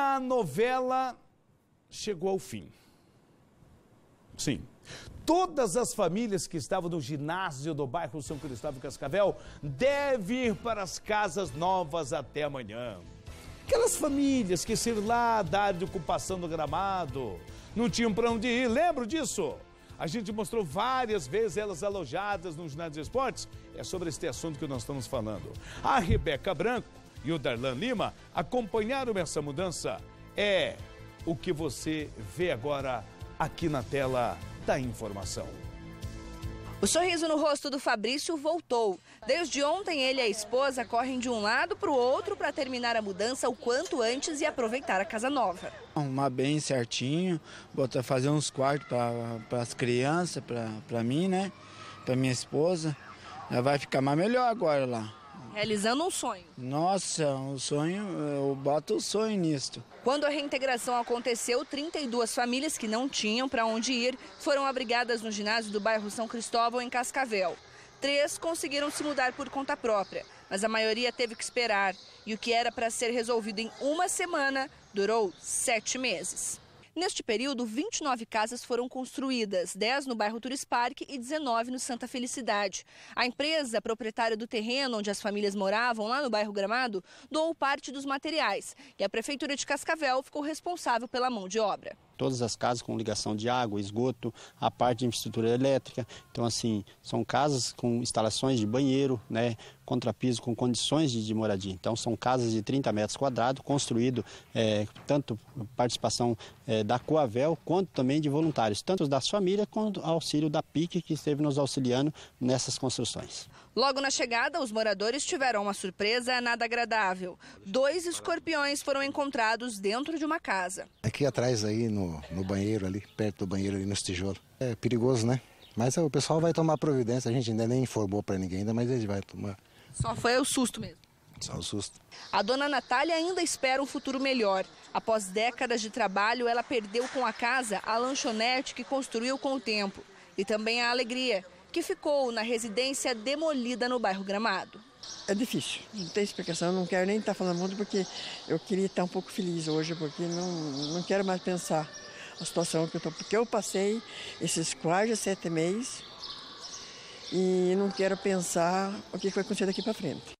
a novela chegou ao fim. Sim. Todas as famílias que estavam no ginásio do bairro São Cristóvão Cascavel devem ir para as casas novas até amanhã. Aquelas famílias que se lá da área de ocupação do gramado não tinham para onde ir, lembro disso? A gente mostrou várias vezes elas alojadas no ginásio de esportes. É sobre este assunto que nós estamos falando. A Rebeca Branco e o Darlan Lima acompanharam essa mudança. É o que você vê agora aqui na tela da informação. O sorriso no rosto do Fabrício voltou. Desde ontem, ele e a esposa correm de um lado para o outro para terminar a mudança o quanto antes e aproveitar a casa nova. Arrumar bem certinho, botar, fazer uns quartos para as crianças, para mim, né? Para minha esposa. Ela vai ficar mais melhor agora lá. Realizando um sonho. Nossa, um sonho, eh, eu boto o sonho nisto. Quando a reintegração aconteceu, 32 famílias que não tinham para onde ir foram abrigadas no ginásio do bairro São Cristóvão, em Cascavel. Três conseguiram se mudar por conta própria, mas a maioria teve que esperar. E o que era para ser resolvido em uma semana durou sete meses. Neste período, 29 casas foram construídas, 10 no bairro Turis Parque e 19 no Santa Felicidade. A empresa, proprietária do terreno onde as famílias moravam, lá no bairro Gramado, doou parte dos materiais e a Prefeitura de Cascavel ficou responsável pela mão de obra todas as casas com ligação de água, esgoto, a parte de infraestrutura elétrica. Então, assim, são casas com instalações de banheiro, né, contrapiso com condições de, de moradia. Então, são casas de 30 metros quadrados, construído é, tanto participação é, da Coavel quanto também de voluntários, tanto das famílias quanto auxílio da PIC, que esteve nos auxiliando nessas construções. Logo na chegada, os moradores tiveram uma surpresa nada agradável. Dois escorpiões foram encontrados dentro de uma casa. Aqui atrás aí, no, no, banheiro ali, perto do banheiro ali nos tijolos. É perigoso, né? Mas o pessoal vai tomar providência, a gente ainda nem informou para ninguém ainda, mas eles vai tomar. Só foi o susto mesmo. Só o susto. A dona Natália ainda espera um futuro melhor. Após décadas de trabalho, ela perdeu com a casa a lanchonete que construiu com o tempo e também a alegria, que ficou na residência demolida no bairro Gramado. É difícil, não tem explicação, não quero nem estar tá falando muito porque eu queria estar um pouco feliz hoje, porque não, não quero mais pensar a situação que eu estou, porque eu passei esses quase sete meses e não quero pensar o que vai acontecer daqui para frente.